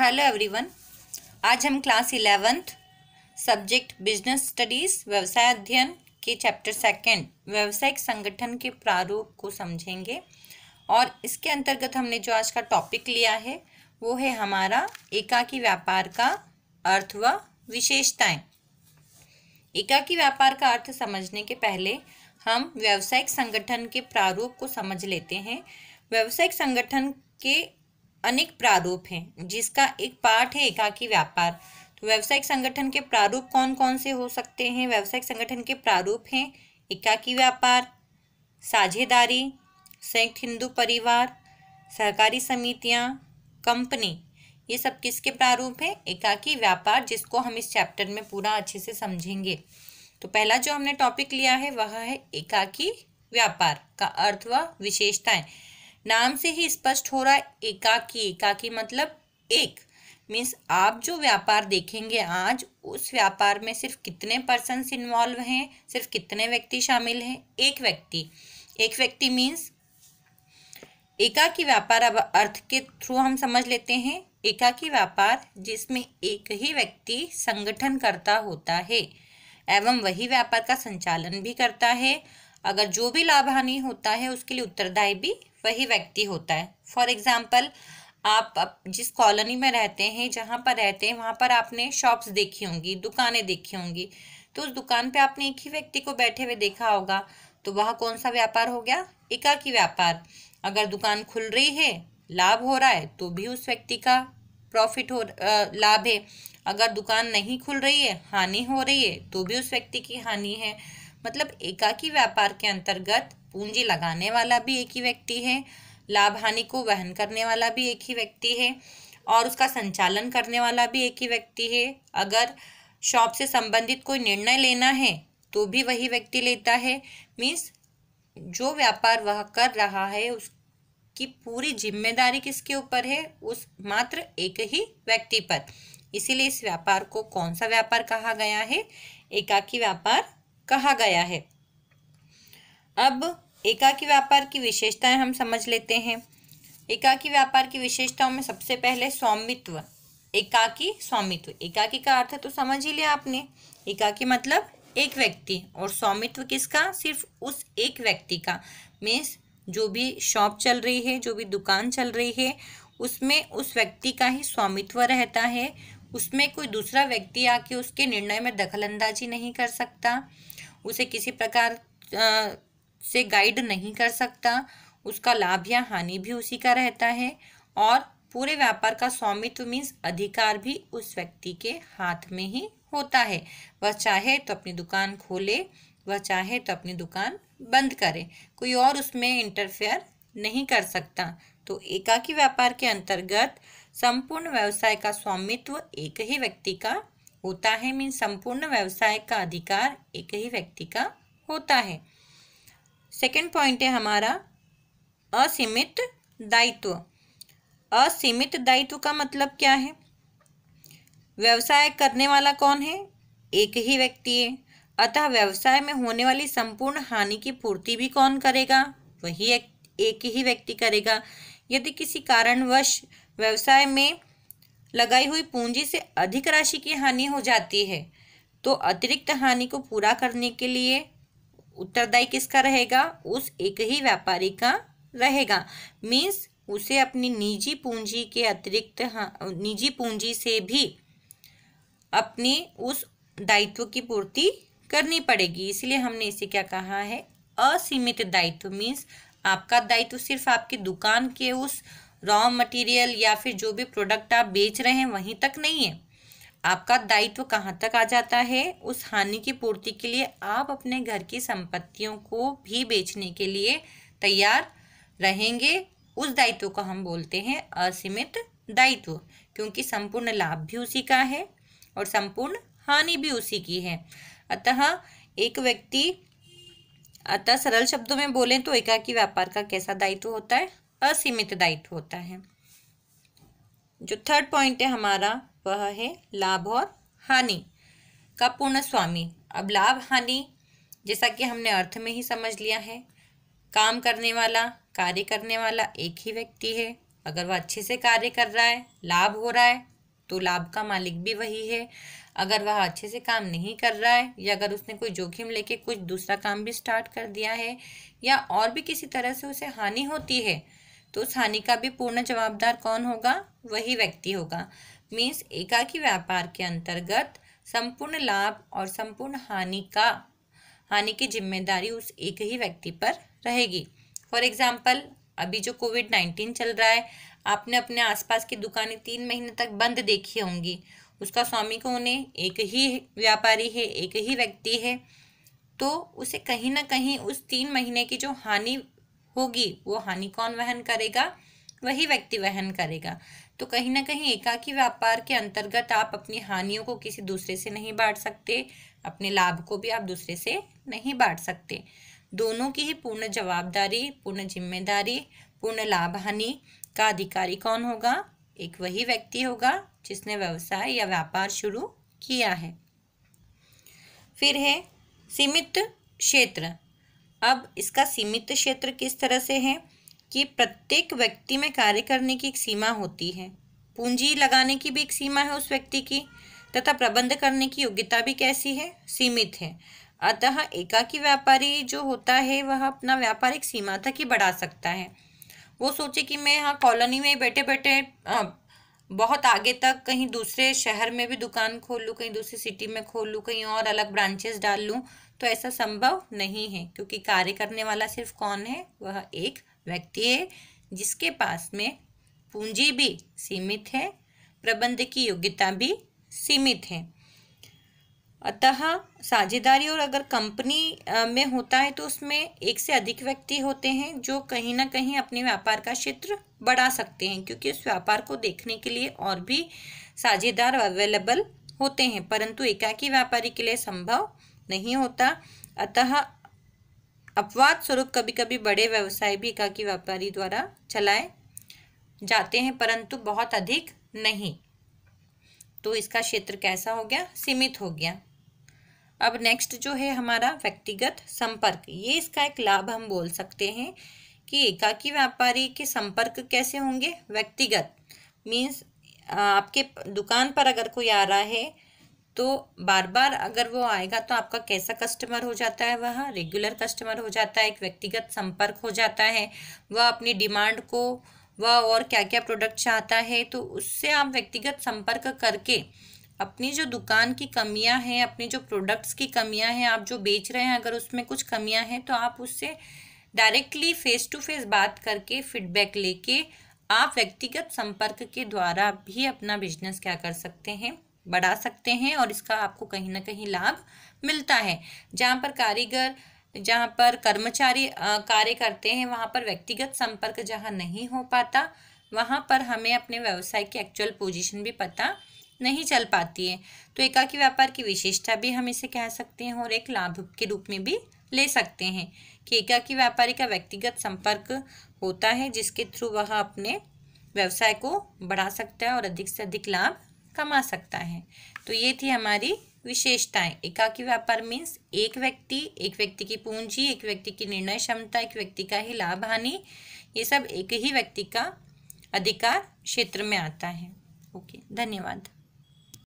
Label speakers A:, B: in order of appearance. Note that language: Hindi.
A: हेलो एवरीवन आज हम class eleventh subject business studies व्यवसाय अध्ययन के चैप्टर सेकंड व्यावसायिक संगठन के प्रारूप को समझेंगे और इसके अंतर्गत हमने जो आज का टॉपिक लिया है वो है हमारा एकाकी व्यापार का अर्थ व विशेषताएं एकाकी व्यापार का अर्थ समझने के पहले हम व्यावसायिक संगठन के प्रारूप को समझ लेते हैं व्यावसायिक संगठन के अनेक प्रारूप हैं जिसका एक पार्ट है एकाकी व्यापार तो व्यावसायिक संगठन के प्रारूप कौन कौन से हो सकते हैं व्यावसायिक संगठन के प्रारूप हैं एकाकी व्यापार साझेदारी संयुक्त हिंदू परिवार सहकारी समितियाँ कंपनी ये सब किसके प्रारूप हैं एकाकी व्यापार जिसको हम इस चैप्टर में पूरा अच्छे से समझेंगे तो पहला जो हमने टॉपिक लिया है वह है एकाकी व्यापार का अर्थ व विशेषताएं नाम से ही स्पष्ट हो रहा है एकाकी एकाकी मतलब एक मीन्स आप जो व्यापार देखेंगे आज उस व्यापार में सिर्फ कितने पर्सन इन्वॉल्व हैं सिर्फ कितने व्यक्ति शामिल हैं एक व्यक्ति एक व्यक्ति मीन्स एकाकी व्यापार अब अर्थ के थ्रू हम समझ लेते हैं एकाकी व्यापार जिसमें एक ही व्यक्ति संगठन करता होता है एवं वही व्यापार का संचालन भी करता है अगर जो भी लाभ हानि होता है उसके लिए उत्तरदायी भी वही व्यक्ति होता है फॉर एग्ज़ाम्पल आप जिस कॉलोनी में रहते हैं जहाँ पर रहते हैं वहाँ पर आपने शॉप्स देखी होंगी दुकानें देखी होंगी तो उस दुकान पे आपने एक ही व्यक्ति को बैठे हुए देखा होगा तो वह कौन सा व्यापार हो गया एकाकी व्यापार अगर दुकान खुल रही है लाभ हो रहा है तो भी उस व्यक्ति का प्रॉफिट हो लाभ है अगर दुकान नहीं खुल रही है हानि हो रही है तो भी उस व्यक्ति की हानि है मतलब एकाकी व्यापार के अंतर्गत पूंजी लगाने वाला भी एक ही व्यक्ति है लाभ हानि को वहन करने वाला भी एक ही व्यक्ति है और उसका संचालन करने वाला भी एक ही व्यक्ति है अगर शॉप से संबंधित कोई निर्णय लेना है तो भी वही व्यक्ति लेता है मीन्स जो व्यापार वह कर रहा है उसकी पूरी जिम्मेदारी किसके ऊपर है उस मात्र एक ही व्यक्ति पर इसीलिए इस व्यापार को कौन सा व्यापार कहा गया है एकाकी व्यापार कहा गया है अब एकाकी व्यापार की विशेषताएं हम समझ लेते हैं एकाकी व्यापार की विशेषताओं में सबसे पहले स्वामित्व एकाकी स्वामित्व एकाकी का अर्थ है तो समझ ही लिया आपने एकाकी मतलब एक व्यक्ति और स्वामित्व किसका सिर्फ उस एक व्यक्ति का मीन्स जो भी शॉप चल रही है जो भी दुकान चल रही है उसमें उस व्यक्ति का ही स्वामित्व रहता है उसमें कोई दूसरा व्यक्ति आके उसके निर्णय में दखलंदाजी नहीं कर सकता उसे किसी प्रकार आ, से गाइड नहीं कर सकता उसका लाभ या हानि भी उसी का रहता है और पूरे व्यापार का स्वामित्व मीन्स अधिकार भी उस व्यक्ति के हाथ में ही होता है वह चाहे तो अपनी दुकान खोले वह चाहे तो अपनी दुकान बंद करे कोई और उसमें इंटरफेयर नहीं कर सकता तो एकाकी व्यापार के अंतर्गत संपूर्ण व्यवसाय का स्वामित्व एक ही व्यक्ति का होता है मीन संपूर्ण व्यवसाय का अधिकार एक ही व्यक्ति का होता है सेकंड पॉइंट है हमारा असीमित दायित्व असीमित दायित्व का मतलब क्या है व्यवसाय करने वाला कौन है एक ही व्यक्ति है अतः व्यवसाय में होने वाली संपूर्ण हानि की पूर्ति भी कौन करेगा वही एक, एक ही व्यक्ति करेगा यदि किसी कारणवश व्यवसाय में लगाई हुई पूंजी से अधिक राशि की हानि हो जाती है तो अतिरिक्त हानि को पूरा करने के लिए उत्तरदायी किसका रहेगा उस एक ही व्यापारी का रहेगा मीन्स उसे अपनी निजी पूंजी के अतिरिक्त हाँ, निजी पूंजी से भी अपनी उस दायित्व की पूर्ति करनी पड़ेगी इसलिए हमने इसे क्या कहा है असीमित दायित्व मीन्स आपका दायित्व सिर्फ आपकी दुकान के उस रॉ मटेरियल या फिर जो भी प्रोडक्ट आप बेच रहे हैं वहीं तक नहीं है आपका दायित्व कहाँ तक आ जाता है उस हानि की पूर्ति के लिए आप अपने घर की संपत्तियों को भी बेचने के लिए तैयार रहेंगे उस दायित्व को हम बोलते हैं असीमित दायित्व क्योंकि संपूर्ण लाभ भी उसी का है और संपूर्ण हानि भी उसी की है अतः एक व्यक्ति अतः सरल शब्दों में बोलें तो एकाकी व्यापार का कैसा दायित्व होता है असीमित दायित्व होता है जो थर्ड पॉइंट है हमारा वह है लाभ और हानि का पूर्ण स्वामी अब लाभ हानि जैसा कि हमने अर्थ में ही समझ लिया है काम करने वाला कार्य करने वाला एक ही व्यक्ति है अगर वह अच्छे से कार्य कर रहा है लाभ हो रहा है तो लाभ का मालिक भी वही है अगर वह अच्छे से काम नहीं कर रहा है या अगर उसने कोई जोखिम लेके कुछ दूसरा काम भी स्टार्ट कर दिया है या और भी किसी तरह से उसे हानि होती है तो उस हानि का भी पूर्ण जवाबदार कौन होगा वही व्यक्ति होगा मीन्स एकाकी व्यापार के अंतर्गत संपूर्ण लाभ और संपूर्ण हानि का हानि की जिम्मेदारी उस एक ही व्यक्ति पर रहेगी फॉर एग्जाम्पल अभी जो कोविड नाइन्टीन चल रहा है आपने अपने आसपास की दुकानें तीन महीने तक बंद देखी होंगी उसका स्वामी कौन है एक ही व्यापारी है एक ही व्यक्ति है तो उसे कहीं ना कहीं उस तीन महीने की जो हानि होगी वो हानि कौन वहन करेगा वही व्यक्ति वहन करेगा तो कहीं ना कहीं एकाकी व्यापार के अंतर्गत आप अपनी हानियों को किसी दूसरे से नहीं बांट सकते अपने लाभ को भी आप दूसरे से नहीं बांट सकते दोनों की ही पूर्ण जवाबदारी पूर्ण जिम्मेदारी पूर्ण लाभ हानि का अधिकारी कौन होगा एक वही व्यक्ति होगा जिसने व्यवसाय या व्यापार शुरू किया है फिर है सीमित क्षेत्र अब इसका सीमित क्षेत्र किस तरह से है कि प्रत्येक व्यक्ति में कार्य करने की एक सीमा होती है पूंजी लगाने की भी एक सीमा है उस व्यक्ति की तथा प्रबंध करने की योग्यता भी कैसी है सीमित है अतः एकाकी व्यापारी जो होता है वह अपना व्यापारिक सीमा तक ही बढ़ा सकता है वो सोचे कि मैं यहाँ कॉलोनी में बैठे बैठे बहुत आगे तक कहीं दूसरे शहर में भी दुकान खोल लूँ कहीं दूसरी सिटी में खोल लूँ कहीं और अलग ब्रांचेस डाल लूँ तो ऐसा संभव नहीं है क्योंकि कार्य करने वाला सिर्फ कौन है वह एक व्यक्ति है जिसके पास में पूंजी भी सीमित है प्रबंध की योग्यता भी सीमित है अतः साझेदारी और अगर कंपनी में होता है तो उसमें एक से अधिक व्यक्ति होते हैं जो कहीं ना कहीं अपने व्यापार का क्षेत्र बढ़ा सकते हैं क्योंकि उस व्यापार को देखने के लिए और भी साझेदार अवेलेबल होते हैं परंतु एकाकी व्यापारी के लिए संभव नहीं होता अतः अपवाद स्वरूप कभी कभी बड़े व्यवसाय भी एकाकी व्यापारी द्वारा चलाए जाते हैं परंतु बहुत अधिक नहीं तो इसका क्षेत्र कैसा हो गया सीमित हो गया अब नेक्स्ट जो है हमारा व्यक्तिगत संपर्क ये इसका एक लाभ हम बोल सकते हैं कि एकाकी व्यापारी के संपर्क कैसे होंगे व्यक्तिगत मीन्स आपके दुकान पर अगर कोई आ रहा है तो बार बार अगर वो आएगा तो आपका कैसा कस्टमर हो जाता है वह रेगुलर कस्टमर हो जाता है एक व्यक्तिगत संपर्क हो जाता है वह अपनी डिमांड को वह और क्या क्या प्रोडक्ट चाहता है तो उससे आप व्यक्तिगत संपर्क करके अपनी जो दुकान की कमियां हैं अपनी जो प्रोडक्ट्स की कमियां हैं आप जो बेच रहे हैं अगर उसमें कुछ कमियां हैं तो आप उससे डायरेक्टली फेस टू फेस बात करके फीडबैक लेके आप व्यक्तिगत संपर्क के द्वारा भी अपना बिजनेस क्या कर सकते हैं बढ़ा सकते हैं और इसका आपको कहीं ना कहीं लाभ मिलता है जहाँ पर कारीगर जहाँ पर कर्मचारी कार्य करते हैं वहाँ पर व्यक्तिगत संपर्क जहाँ नहीं हो पाता वहाँ पर हमें अपने व्यवसाय की एक्चुअल पोजीशन भी पता नहीं चल पाती है तो एकाकी व्यापार की विशेषता भी हम इसे कह सकते हैं और एक लाभ के रूप में भी ले सकते हैं कि एकाकी व्यापारी का व्यक्तिगत संपर्क होता है जिसके थ्रू वह अपने व्यवसाय को बढ़ा सकता है और अधिक से अधिक लाभ कमा सकता है तो ये थी हमारी विशेषताएं एकाकी व्यापार मीन्स एक व्यक्ति एक व्यक्ति की पूंजी एक व्यक्ति की निर्णय क्षमता एक व्यक्ति का ही लाभ हानि ये सब एक ही व्यक्ति का अधिकार क्षेत्र में आता है ओके धन्यवाद